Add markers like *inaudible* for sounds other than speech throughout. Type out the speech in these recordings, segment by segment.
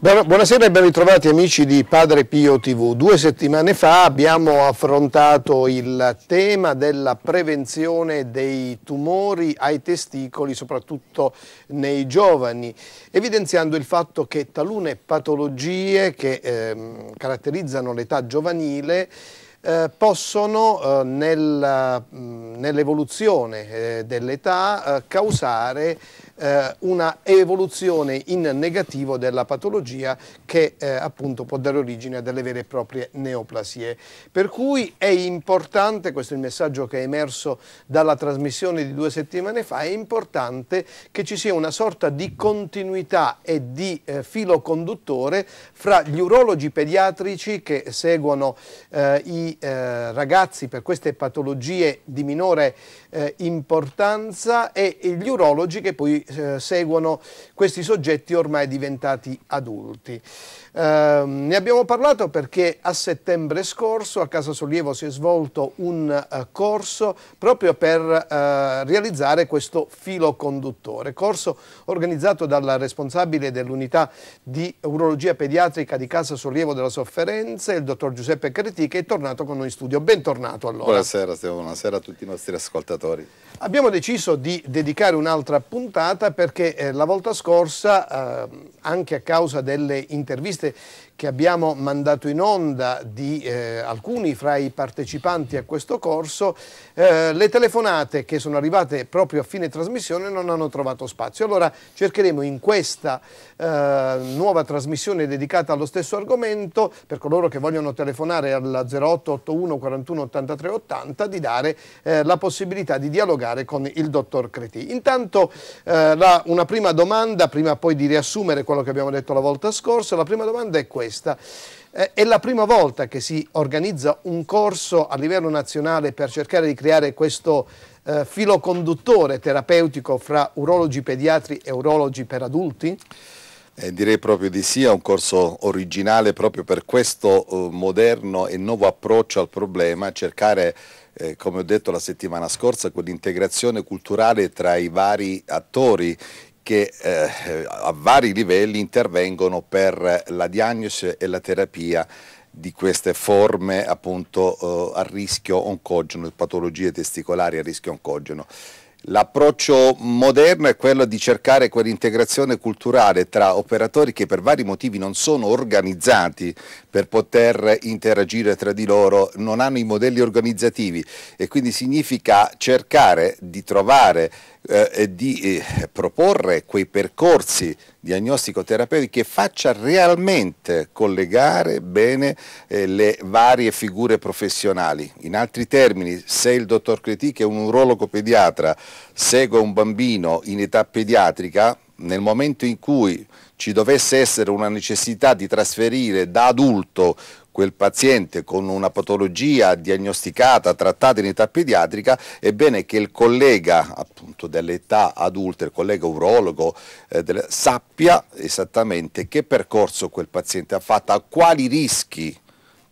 Buonasera e ben ritrovati amici di Padre Pio TV. Due settimane fa abbiamo affrontato il tema della prevenzione dei tumori ai testicoli, soprattutto nei giovani, evidenziando il fatto che talune patologie che eh, caratterizzano l'età giovanile eh, possono eh, nel, nell'evoluzione eh, dell'età eh, causare eh, una evoluzione in negativo della patologia che eh, appunto può dare origine a delle vere e proprie neoplasie. Per cui è importante, questo è il messaggio che è emerso dalla trasmissione di due settimane fa, è importante che ci sia una sorta di continuità e di eh, filo conduttore fra gli urologi pediatrici che seguono eh, i eh, ragazzi per queste patologie di minore eh, importanza e gli urologi che poi eh, seguono questi soggetti ormai diventati adulti. Eh, ne abbiamo parlato perché a settembre scorso a Casa Sollievo si è svolto un uh, corso proprio per uh, realizzare questo filo conduttore, corso organizzato dalla responsabile dell'unità di urologia pediatrica di Casa Sollievo della Sofferenza, il dottor Giuseppe Creti, che è tornato con noi in studio. Bentornato allora. Buonasera Stefano, buonasera a tutti i nostri ascoltatori. Abbiamo deciso di dedicare un'altra puntata perché eh, la volta scorsa eh, anche a causa delle interviste che abbiamo mandato in onda di eh, alcuni fra i partecipanti a questo corso, eh, le telefonate che sono arrivate proprio a fine trasmissione non hanno trovato spazio. Allora cercheremo in questa eh, nuova trasmissione dedicata allo stesso argomento, per coloro che vogliono telefonare al 0881 41 83 80, di dare eh, la possibilità di dialogare con il dottor Creti. Intanto eh, la, una prima domanda, prima poi di riassumere con quello che abbiamo detto la volta scorsa. La prima domanda è questa. Eh, è la prima volta che si organizza un corso a livello nazionale per cercare di creare questo eh, filo conduttore terapeutico fra urologi pediatri e urologi per adulti? Eh, direi proprio di sì, è un corso originale proprio per questo eh, moderno e nuovo approccio al problema, cercare, eh, come ho detto la settimana scorsa, quell'integrazione culturale tra i vari attori che eh, a vari livelli intervengono per la diagnosi e la terapia di queste forme appunto eh, a rischio oncogeno, patologie testicolari a rischio oncogeno. L'approccio moderno è quello di cercare quell'integrazione culturale tra operatori che per vari motivi non sono organizzati per poter interagire tra di loro, non hanno i modelli organizzativi e quindi significa cercare di trovare eh, e di eh, proporre quei percorsi diagnostico-terapeutici che faccia realmente collegare bene eh, le varie figure professionali. In altri termini, se il dottor Creti, che è un urologo pediatra, segue un bambino in età pediatrica, nel momento in cui ci dovesse essere una necessità di trasferire da adulto quel paziente con una patologia diagnosticata, trattata in età pediatrica, è bene che il collega appunto dell'età adulta, il collega urologo, eh, del, sappia esattamente che percorso quel paziente ha fatto, a quali rischi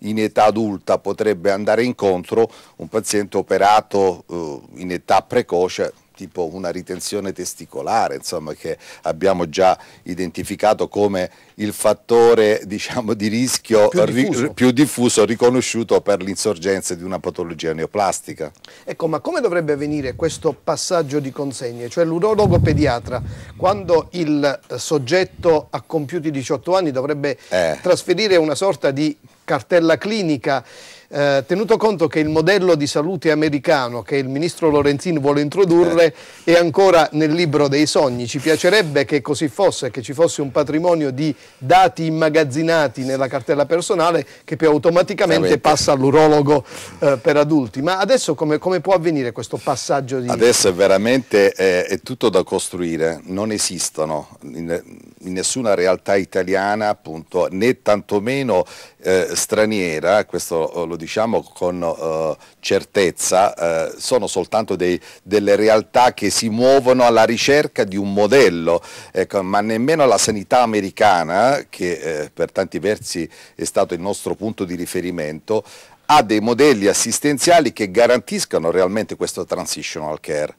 in età adulta potrebbe andare incontro un paziente operato eh, in età precoce tipo una ritenzione testicolare, insomma, che abbiamo già identificato come il fattore diciamo, di rischio più diffuso. più diffuso riconosciuto per l'insorgenza di una patologia neoplastica. Ecco, ma come dovrebbe avvenire questo passaggio di consegne? Cioè l'urologo pediatra, quando il soggetto ha compiuto i 18 anni, dovrebbe eh. trasferire una sorta di cartella clinica eh, tenuto conto che il modello di salute americano che il ministro Lorenzin vuole introdurre è ancora nel libro dei sogni. Ci piacerebbe che così fosse, che ci fosse un patrimonio di dati immagazzinati nella cartella personale che poi automaticamente passa all'urologo eh, per adulti. Ma adesso come, come, può avvenire questo passaggio? Di... Adesso è veramente è, eh, è tutto da costruire, non esistono in, in nessuna realtà italiana appunto, né tantomeno eh, straniera, questo eh, lo diciamo con eh, certezza, eh, sono soltanto dei, delle realtà che si muovono alla ricerca di un modello, ecco, ma nemmeno la sanità americana, che eh, per tanti versi è stato il nostro punto di riferimento, ha dei modelli assistenziali che garantiscano realmente questo transitional care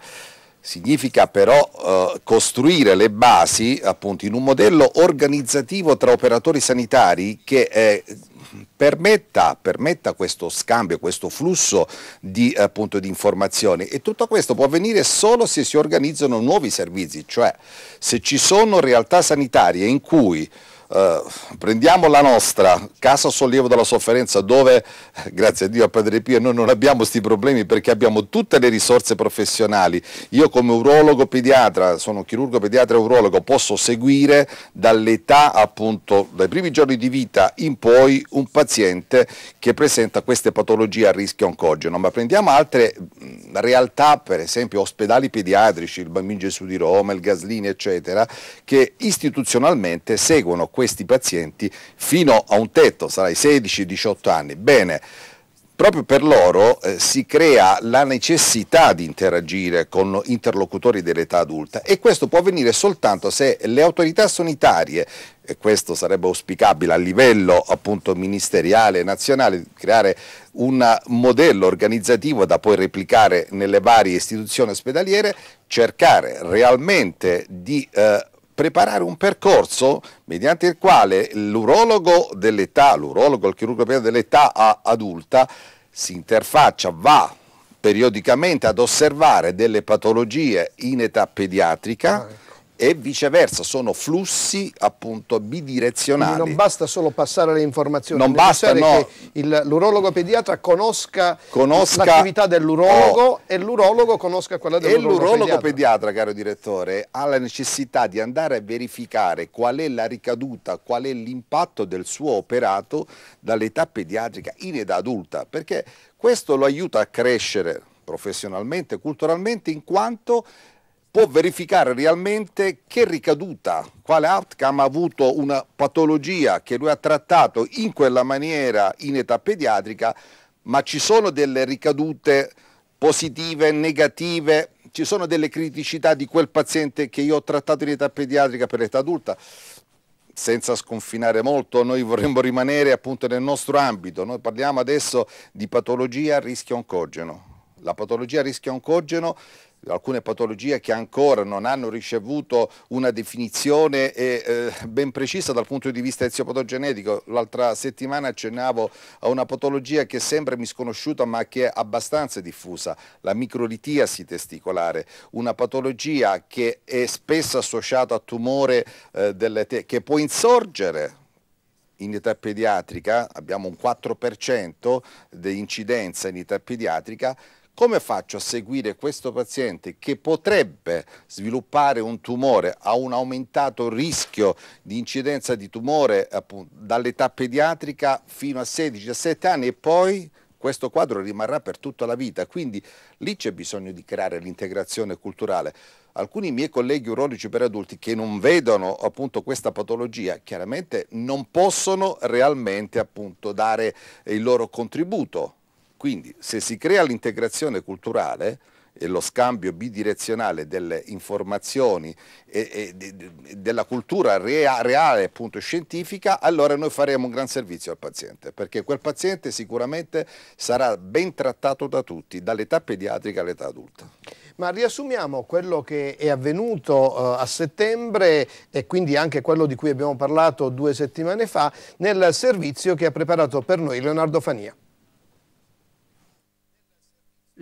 significa però eh, costruire le basi appunto in un modello organizzativo tra operatori sanitari che eh, permetta, permetta, questo scambio, questo flusso di, appunto, di informazioni e tutto questo può avvenire solo se si organizzano nuovi servizi, cioè se ci sono realtà sanitarie in cui eh, prendiamo la nostra casa sollievo dalla sofferenza dove eh, grazie a Dio a Padre Pio noi non abbiamo questi problemi perché abbiamo tutte le risorse professionali io come urologo pediatra sono chirurgo pediatra e urologo posso seguire dall'età appunto dai primi giorni di vita in poi un paziente che presenta queste patologie a rischio oncogeno ma prendiamo altre realtà, per esempio ospedali pediatrici, il Bambino Gesù di Roma, il Gaslini, eccetera, che istituzionalmente seguono questi pazienti fino a un tetto, sarà i 16-18 anni. Bene, proprio per loro eh, si crea la necessità di interagire con interlocutori dell'età adulta e questo può avvenire soltanto se le autorità sanitarie e questo sarebbe auspicabile a livello appunto ministeriale nazionale, creare un modello organizzativo da poi replicare nelle varie istituzioni ospedaliere, cercare realmente di eh, preparare un percorso mediante il quale l'urologo dell'età, l'urologo, il chirurgo dell'età adulta si interfaccia, va periodicamente ad osservare delle patologie in età pediatrica. Ah e viceversa, sono flussi appunto bidirezionali. Quindi non basta solo passare le informazioni, non basta no. che l'urologo pediatra conosca, conosca l'attività dell'urologo oh. e l'urologo conosca quella dell'urologo E l'urologo pediatra. pediatra, caro direttore, ha la necessità di andare a verificare qual è la ricaduta, qual è l'impatto del suo operato dall'età pediatrica in età adulta, perché questo lo aiuta a crescere professionalmente, culturalmente, in quanto può verificare realmente che ricaduta, quale outcome ha avuto una patologia che lui ha trattato in quella maniera in età pediatrica, ma ci sono delle ricadute positive, negative, ci sono delle criticità di quel paziente che io ho trattato in età pediatrica per l'età adulta. Senza sconfinare molto, noi vorremmo rimanere appunto nel nostro ambito, noi parliamo adesso di patologia a rischio oncogeno. La patologia a rischio oncogeno alcune patologie che ancora non hanno ricevuto una definizione eh, ben precisa dal punto di vista eziopatogenetico. L'altra settimana accennavo a una patologia che sembra misconosciuta ma che è abbastanza diffusa, la microlitiasi testicolare, una patologia che è spesso associata a tumore eh, che può insorgere in età pediatrica, abbiamo un 4% di incidenza in età pediatrica, come faccio a seguire questo paziente che potrebbe sviluppare un tumore, ha un aumentato rischio di incidenza di tumore dall'età pediatrica fino a 16-17 anni e poi questo quadro rimarrà per tutta la vita, quindi lì c'è bisogno di creare l'integrazione culturale. Alcuni miei colleghi urologi per adulti che non vedono appunto questa patologia, chiaramente non possono realmente appunto dare il loro contributo quindi se si crea l'integrazione culturale e lo scambio bidirezionale delle informazioni e, e della cultura rea, reale appunto scientifica, allora noi faremo un gran servizio al paziente, perché quel paziente sicuramente sarà ben trattato da tutti, dall'età pediatrica all'età adulta. Ma riassumiamo quello che è avvenuto eh, a settembre e quindi anche quello di cui abbiamo parlato due settimane fa nel servizio che ha preparato per noi Leonardo Fania.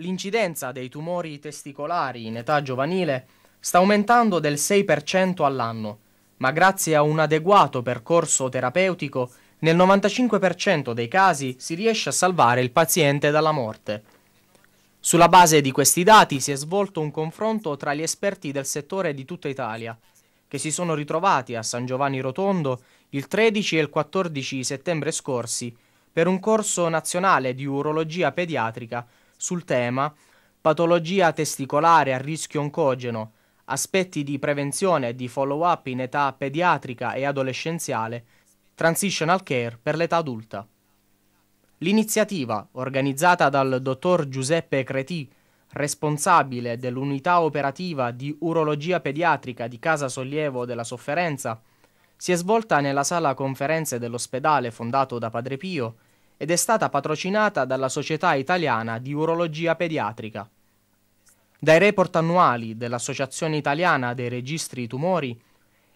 L'incidenza dei tumori testicolari in età giovanile sta aumentando del 6% all'anno, ma grazie a un adeguato percorso terapeutico nel 95% dei casi si riesce a salvare il paziente dalla morte. Sulla base di questi dati si è svolto un confronto tra gli esperti del settore di tutta Italia, che si sono ritrovati a San Giovanni Rotondo il 13 e il 14 settembre scorsi per un corso nazionale di urologia pediatrica sul tema patologia testicolare a rischio oncogeno, aspetti di prevenzione e di follow-up in età pediatrica e adolescenziale, transitional care per l'età adulta. L'iniziativa, organizzata dal dottor Giuseppe Creti, responsabile dell'unità operativa di urologia pediatrica di Casa Sollievo della Sofferenza, si è svolta nella sala conferenze dell'ospedale fondato da Padre Pio ed è stata patrocinata dalla Società Italiana di Urologia Pediatrica. Dai report annuali dell'Associazione Italiana dei Registri Tumori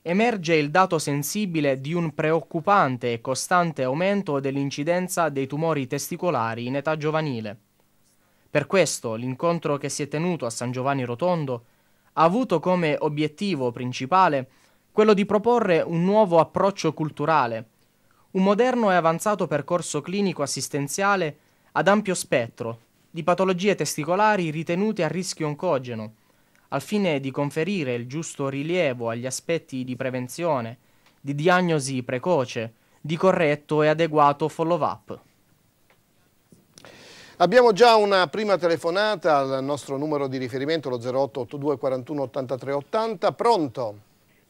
emerge il dato sensibile di un preoccupante e costante aumento dell'incidenza dei tumori testicolari in età giovanile. Per questo l'incontro che si è tenuto a San Giovanni Rotondo ha avuto come obiettivo principale quello di proporre un nuovo approccio culturale un moderno e avanzato percorso clinico assistenziale ad ampio spettro di patologie testicolari ritenute a rischio oncogeno, al fine di conferire il giusto rilievo agli aspetti di prevenzione, di diagnosi precoce, di corretto e adeguato follow-up. Abbiamo già una prima telefonata al nostro numero di riferimento, lo 0882 41 83 80. Pronto?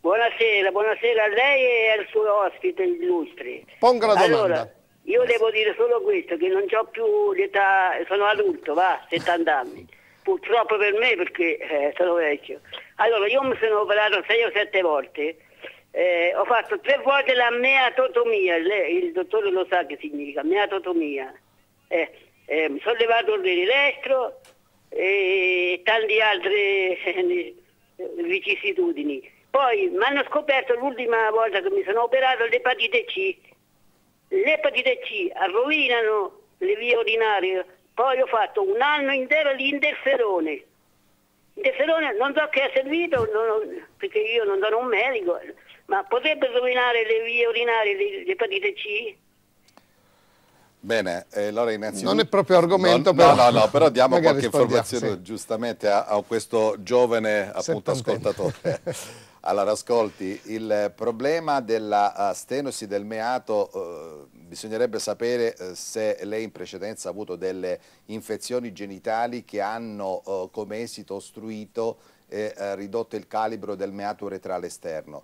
Buonasera, buonasera a lei e al suo ospite illustre. Ponga la domanda. Allora, io devo dire solo questo, che non ho più l'età, sono adulto, va, 70 anni. Purtroppo per me perché eh, sono vecchio. Allora, io mi sono operato 6 o 7 volte. Eh, ho fatto tre volte la meatotomia, il dottore lo sa che significa, meatotomia. Eh, ehm, eh, mi sono levato l'elettro e tante altre vicissitudini. Poi mi hanno scoperto l'ultima volta che mi sono operato l'epatite C. L'epatite C rovinano le vie ordinarie. Poi ho fatto un anno intero di interferone. Interferone non so che ha servito, non, perché io non sono un medico, ma potrebbe rovinare le vie ordinarie l'epatite C? Bene, allora eh, innanzitutto... Non è proprio argomento, non, però... No, no, no, però diamo qualche informazione sì. giustamente a, a, questo giovane appunto, ascoltatore. *laughs* Allora, ascolti, il problema della eh, stenosi del meato, eh, bisognerebbe sapere eh, se lei in precedenza ha avuto delle infezioni genitali che hanno eh, come esito ostruito e eh, ridotto il calibro del meato uretrale esterno.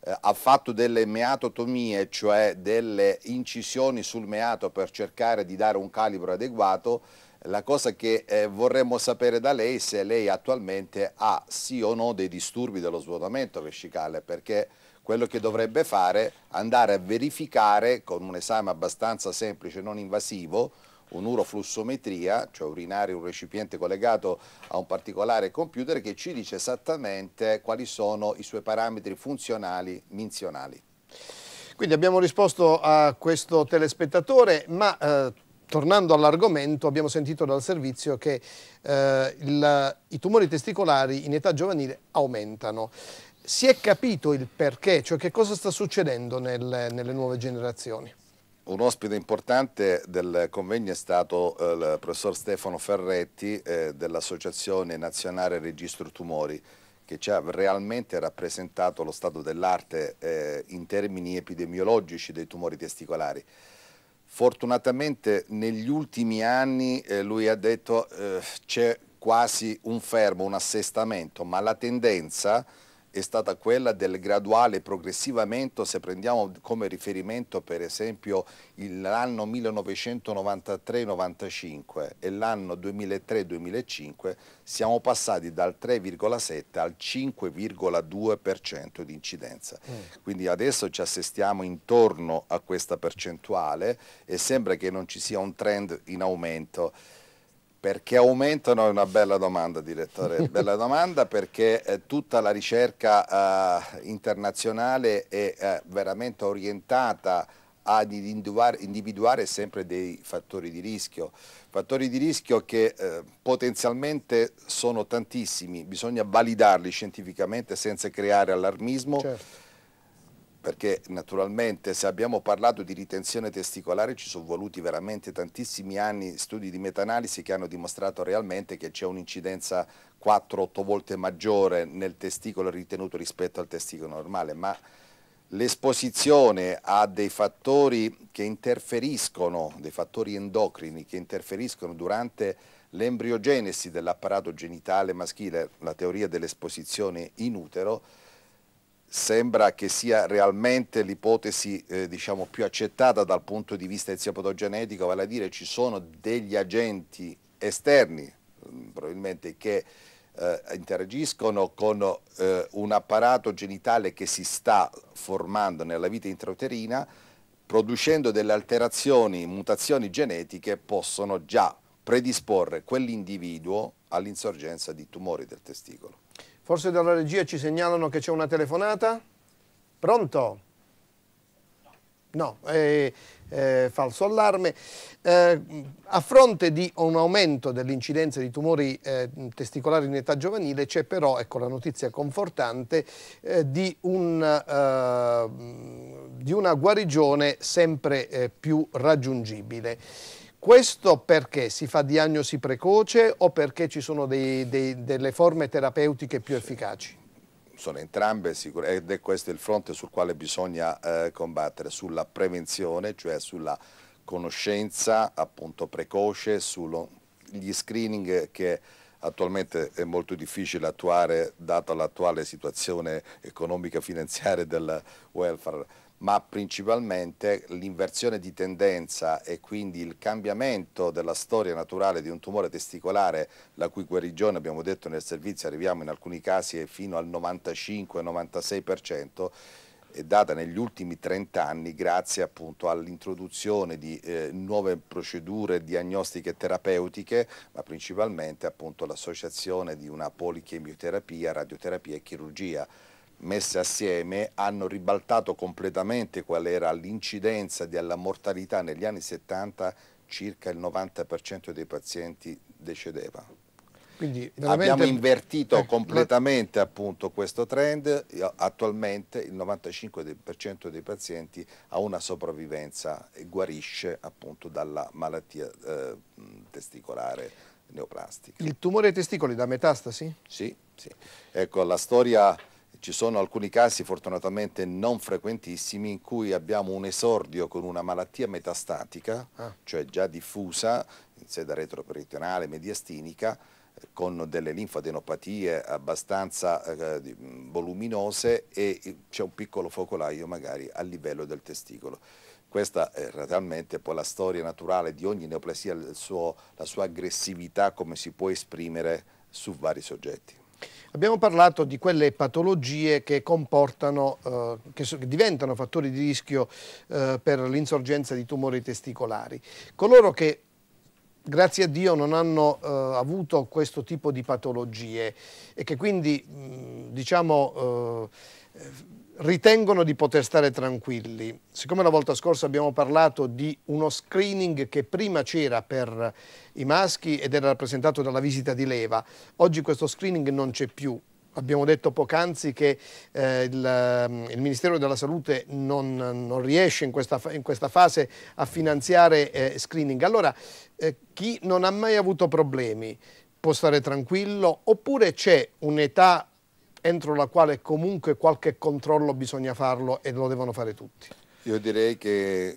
Eh, ha fatto delle meatotomie, cioè delle incisioni sul meato per cercare di dare un calibro adeguato, la cosa che eh, vorremmo sapere da lei è se lei attualmente ha sì o no dei disturbi dello svuotamento vescicale, perché quello che dovrebbe fare è andare a verificare con un esame abbastanza semplice, non invasivo, un'uroflussometria, cioè urinare un recipiente collegato a un particolare computer che ci dice esattamente quali sono i suoi parametri funzionali menzionali. Quindi abbiamo risposto a questo telespettatore, ma eh, tornando all'argomento, abbiamo sentito dal servizio che eh, il, i tumori testicolari in età giovanile aumentano. Si è capito il perché, cioè che cosa sta succedendo nel, nelle nuove generazioni? Un ospite importante del convegno è stato eh, il professor Stefano Ferretti eh, dell'Associazione Nazionale Registro Tumori che ci ha realmente rappresentato lo stato dell'arte eh, in termini epidemiologici dei tumori testicolari. Fortunatamente negli ultimi anni eh, lui ha detto eh, c'è quasi un fermo, un assestamento, ma la tendenza è stata quella del graduale progressivamente, se prendiamo come riferimento per esempio l'anno 1993-95 e l'anno 2003-2005, siamo passati dal 3,7 al 5,2% di incidenza. Mm. Quindi adesso ci assistiamo intorno a questa percentuale e sembra che non ci sia un trend in aumento. Perché aumentano è una bella domanda, direttore. *laughs* bella domanda perché eh, tutta la ricerca eh, internazionale è eh, veramente orientata ad individuare, individuare, sempre dei fattori di rischio. Fattori di rischio che eh, potenzialmente sono tantissimi, bisogna validarli scientificamente senza creare allarmismo. Certo perché naturalmente se abbiamo parlato di ritenzione testicolare ci sono voluti veramente tantissimi anni studi di metanalisi che hanno dimostrato realmente che c'è un'incidenza 4-8 volte maggiore nel testicolo ritenuto rispetto al testicolo normale, ma l'esposizione a dei fattori che interferiscono, dei fattori endocrini che interferiscono durante l'embriogenesi dell'apparato genitale maschile, la teoria dell'esposizione in utero, sembra che sia realmente l'ipotesi eh, diciamo, più accettata dal punto di vista eziopatogenetico, vale a dire ci sono degli agenti esterni mm, probabilmente che eh, interagiscono con eh, un apparato genitale che si sta formando nella vita intrauterina producendo delle alterazioni, mutazioni genetiche possono già predisporre quell'individuo all'insorgenza di tumori del testicolo. Forse dalla regia ci segnalano che c'è una telefonata? Pronto? No, eh, eh, falso allarme. Eh, a fronte di un aumento dell'incidenza di tumori eh, testicolari in età giovanile c'è però, ecco la notizia confortante, eh, di, un, eh, di, una guarigione sempre più raggiungibile. Questo perché si fa diagnosi precoce o perché ci sono dei, dei, delle forme terapeutiche più efficaci? sono entrambe sicure ed è questo il fronte sul quale bisogna eh, combattere, sulla prevenzione, cioè sulla conoscenza appunto precoce, sugli screening che attualmente è molto difficile attuare data l'attuale situazione economica e finanziaria del welfare ma principalmente l'inversione di tendenza e quindi il cambiamento della storia naturale di un tumore testicolare la cui guarigione abbiamo detto nel servizio arriviamo in alcuni casi fino al 95-96% è data negli ultimi 30 anni grazie appunto all'introduzione di eh, nuove procedure diagnostiche terapeutiche, ma principalmente appunto l'associazione di una polichemioterapia, radioterapia e chirurgia messe assieme hanno ribaltato completamente qual era l'incidenza della mortalità negli anni 70 circa il 90% dei pazienti decedeva. Quindi, Abbiamo invertito eh, completamente la... appunto, questo trend, attualmente il 95% dei pazienti ha una sopravvivenza e guarisce appunto, dalla malattia eh, testicolare neoplastica. Il tumore ai testicoli da metastasi? Sì, sì. Ecco, la storia ci sono alcuni casi, fortunatamente non frequentissimi, in cui abbiamo un esordio con una malattia metastatica, ah. cioè già diffusa in sede retroperitonale, mediastinica, con delle linfadenopatie abbastanza eh, voluminose e eh, c'è un piccolo focolaio magari a livello del testicolo. Questa è realmente poi la storia naturale di ogni neoplasia, suo, la sua aggressività come si può esprimere su vari soggetti. Abbiamo parlato di quelle patologie che comportano, eh, che, so, che, diventano fattori di rischio eh, per l'insorgenza di tumori testicolari. Coloro che grazie a Dio non hanno eh, avuto questo tipo di patologie e che quindi mh, mm, diciamo eh, ritengono di poter stare tranquilli. Siccome la volta scorsa abbiamo parlato di uno screening che prima c'era per i maschi ed era rappresentato dalla visita di leva, oggi questo screening non c'è più Abbiamo detto poc'anzi che eh, il, il, Ministero della Salute non, non riesce in questa, in questa, fase a finanziare eh, screening. Allora, eh, chi non ha mai avuto problemi può stare tranquillo oppure c'è un'età entro la quale comunque qualche controllo bisogna farlo e lo devono fare tutti? Io direi che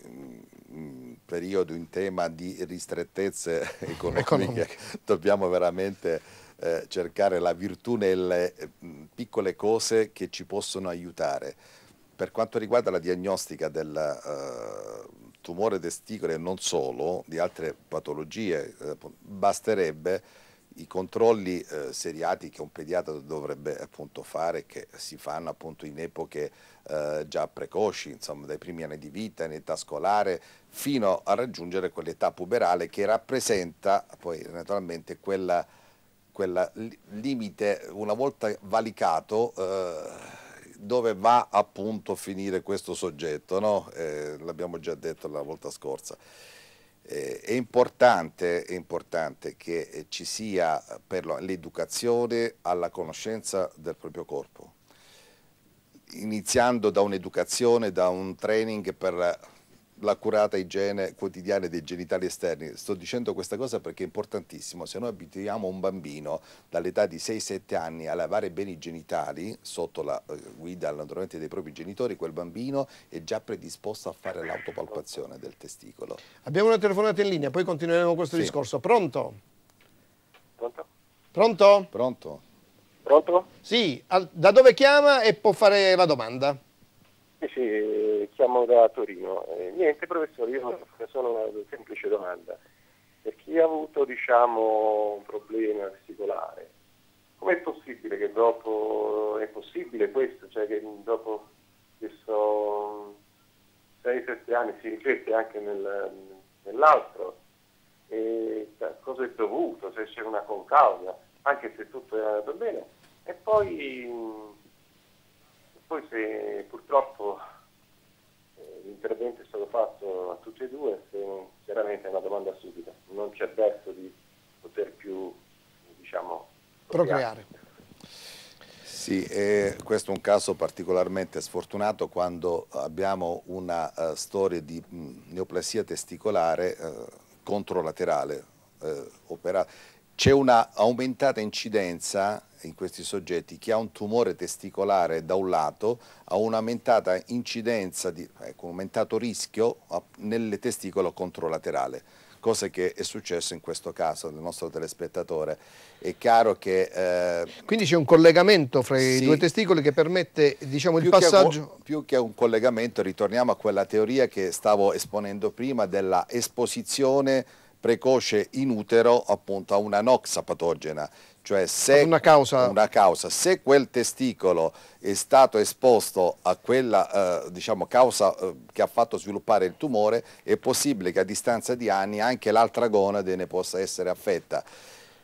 mm, periodo in tema di ristrettezze *laughs* economiche, economiche. dobbiamo veramente eh, cercare la virtù nelle eh, piccole cose che ci possono aiutare. Per quanto riguarda la diagnostica del eh, tumore testicolo e non solo, di altre patologie, eh, basterebbe i controlli eh, seriati che un pediatra dovrebbe appunto fare, che si fanno appunto in epoche già precoci, insomma dai primi anni di vita, in età scolare, fino a raggiungere quell'età puberale che rappresenta poi naturalmente quella quel limite una volta valicato eh, dove va appunto a finire questo soggetto, no? eh, l'abbiamo già detto la volta scorsa. Eh, è, importante, è, importante, che eh, ci sia per l'educazione alla conoscenza del proprio corpo, iniziando da un'educazione, da un training per l'accurata igiene quotidiana dei genitali esterni. Sto dicendo questa cosa perché è importantissimo, se noi abituiamo un bambino dall'età di 6-7 anni a lavare bene i genitali, sotto la eh, guida naturalmente dei propri genitori, quel bambino è già predisposto a fare l'autopalpazione del testicolo. Abbiamo una telefonata in linea, poi continueremo questo sì. discorso. Pronto? Pronto? Pronto? Pronto. Pronto? Sì, da dove chiama e può fare la domanda. Sì, sì, chiamo da Torino. Eh, niente professore, io solo una semplice domanda. Per chi ha avuto diciamo, un problema vesicolare, com'è possibile che dopo, è possibile questo, cioè che dopo questo 6-7 anni si riflette anche nel, nell'altro? E cosa è dovuto, se c'è una concausa, anche se tutto è andato bene. E poi, poi se purtroppo l'intervento è stato fatto a tutti e due, se, chiaramente è una domanda subita, non c'è verso di poter più diciamo, procreare. Sì, questo è un caso particolarmente sfortunato quando abbiamo una uh, storia di mh, mm, neoplasia testicolare uh, controlaterale, eh, c'è un'aumentata incidenza in questi soggetti che ha un tumore testicolare da un lato, ha un'aumentata incidenza, di, ecco, un aumentato rischio nel testicolo controlaterale cosa che è successo in questo caso del nostro telespettatore. È chiaro che... Eh, Quindi c'è un collegamento fra sì, i due testicoli che permette diciamo, il passaggio... Che, più che un collegamento ritorniamo a quella teoria che stavo esponendo prima della esposizione precoce in utero appunto a una noxa patogena, cioè se una causa. una causa. se quel testicolo è stato esposto a quella eh, diciamo, causa eh, che ha fatto sviluppare il tumore, è possibile che a distanza di anni anche l'altra gonade ne possa essere affetta.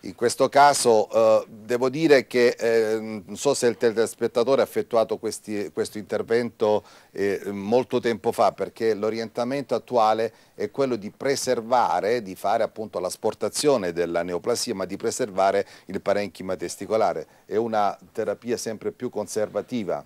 In questo caso eh, devo dire che eh, non so se il telespettatore ha effettuato questi, questo intervento eh, molto tempo fa perché l'orientamento attuale è quello di preservare, di fare appunto l'asportazione della neoplasia ma di preservare il parenchima testicolare. È una terapia sempre più conservativa.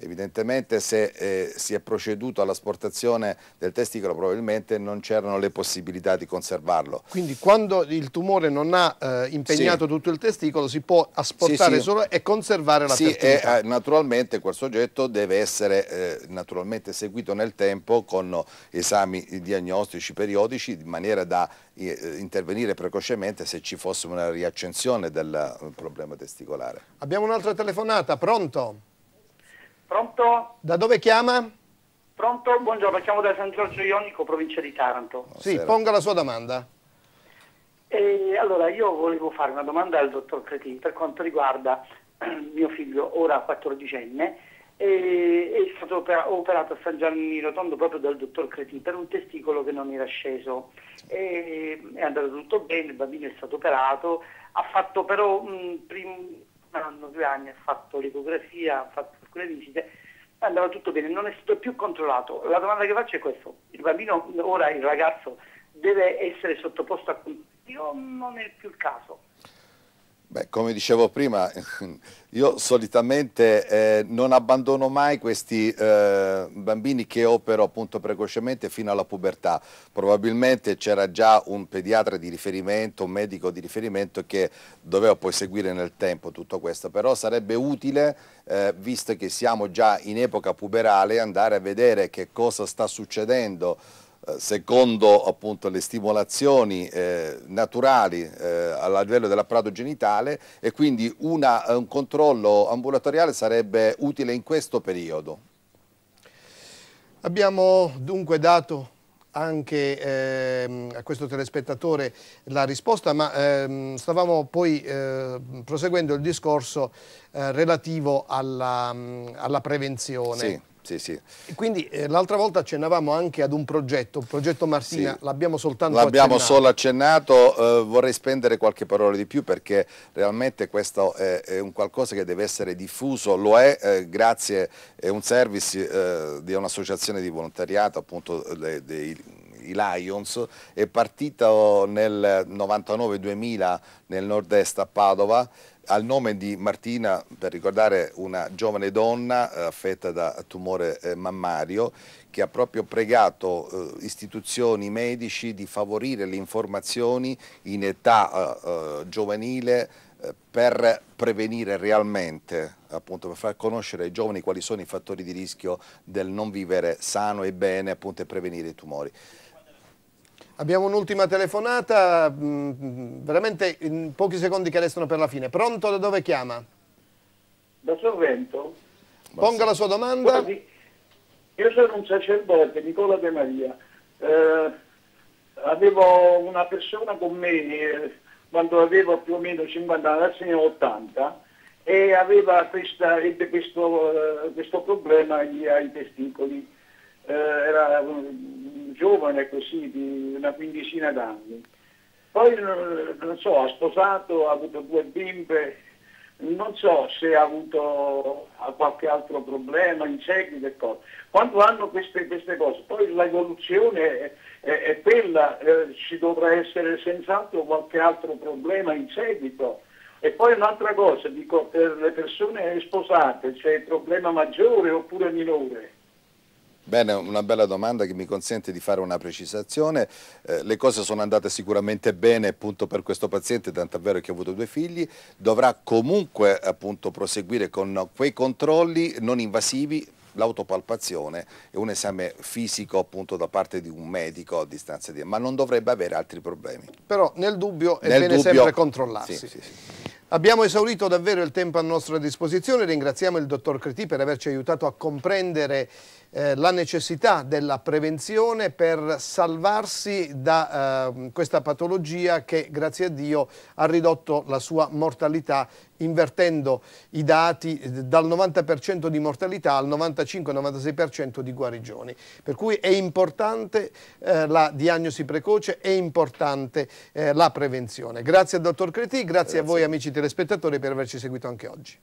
Evidentemente se eh, si è proceduto all'asportazione del testicolo probabilmente non c'erano le possibilità di conservarlo. Quindi quando il tumore non ha eh, impegnato sì. tutto il testicolo si può asportare sì, sì. solo e conservare la sì, e, eh, naturalmente quel soggetto deve essere eh, naturalmente seguito nel tempo con esami diagnostici periodici in maniera da eh, intervenire precocemente se ci fosse una riaccensione del eh, problema testicolare. Abbiamo un'altra telefonata, pronto? Pronto? Da dove chiama? Pronto? Buongiorno, chiamo da San Giorgio Ionico, provincia di Taranto. Buonasera. Sì, ponga la sua domanda. E allora, io volevo fare una domanda al dottor Cretin per quanto riguarda eh, mio figlio, ora 14enne, è stato operato a San Gianni Rotondo proprio dal dottor Cretin per un testicolo che non era sceso. E è andato tutto bene, il bambino è stato operato, ha fatto però un anno, due anni, ha fatto l'ecografia, ha fatto quelle visite, andava tutto bene, non è stato più controllato. La domanda che faccio è questa, il bambino, ora il ragazzo, deve essere sottoposto a... Io non è più il caso. Beh, come dicevo prima, *laughs* io solitamente eh, non abbandono mai questi eh, bambini che opero appunto precocemente fino alla pubertà. Probabilmente c'era già un pediatra di riferimento, un medico di riferimento che doveva poi seguire nel tempo tutto questo, però sarebbe utile, eh, visto che siamo già in epoca puberale, andare a vedere che cosa sta succedendo eh, secondo appunto, le stimolazioni eh, naturali eh, a livello dell'apparato genitale e quindi una, un controllo ambulatoriale sarebbe utile in questo periodo. Abbiamo dunque dato anche ehm, a questo telespettatore la risposta, ma ehm, stavamo poi eh, proseguendo il discorso eh, relativo alla, alla prevenzione. Sì. Sì, sì. Quindi eh, l'altra volta accennavamo anche ad un progetto, il progetto Marsina, sì. l'abbiamo soltanto L'abbiamo solo accennato, eh, vorrei spendere qualche parola di più perché realmente questo è, è un qualcosa che deve essere diffuso, lo è eh, grazie, a un service eh, di un'associazione di volontariato appunto dei, dei i Lions, è partito nel 99-2000 nel nord-est a Padova al nome di Martina, per ricordare una giovane donna eh, affetta da tumore eh, mammario, che ha proprio pregato eh, istituzioni medici di favorire le informazioni in età giovanile per prevenire realmente, appunto, per far conoscere ai giovani quali sono i fattori di rischio del non vivere sano e bene appunto, e prevenire i tumori. Abbiamo un'ultima telefonata, mm, veramente in pochi secondi che restano per la fine. Pronto da dove chiama? Da Sorrento. Ponga la sua domanda. Guardi, io sono un sacerdote, Nicola De Maria. Eh, avevo una persona con me eh, quando avevo più o meno 50 anni, adesso ne ho 80, e aveva questa, ebbe questo, eh, questo problema agli, ai testicoli. Eh, era, giovane così di una quindicina d'anni. Poi eh, non so, ha sposato, ha avuto due bimbe, non so se ha avuto qualche altro problema in seguito e cose. Quando hanno queste, queste cose, poi l'evoluzione è, è, è quella, eh, ci dovrà essere senz'altro qualche altro problema in seguito. E poi un'altra cosa, dico, per le persone sposate c'è il problema maggiore oppure minore? Bene, una bella domanda che mi consente di fare una precisazione. Eh, le cose sono andate sicuramente bene appunto per questo paziente, tant'è vero che ha avuto due figli, dovrà comunque appunto proseguire con quei controlli non invasivi l'autopalpazione e un esame fisico appunto da parte di un medico a distanza di... ma non dovrebbe avere altri problemi. Però nel dubbio è nel bene dubbio... sempre controllarsi. Sì, sì, sì. Abbiamo esaurito davvero il tempo a nostra disposizione, ringraziamo il dottor Cretì per averci aiutato a comprendere eh, la necessità della prevenzione per salvarsi da eh, questa patologia che grazie a Dio ha ridotto la sua mortalità invertendo i dati eh, dal 90% di mortalità al 95-96% di guarigioni. Per cui è importante eh, la diagnosi precoce, è importante eh, la prevenzione. Grazie al dottor Creti, grazie, grazie a voi amici telespettatori per averci seguito anche oggi.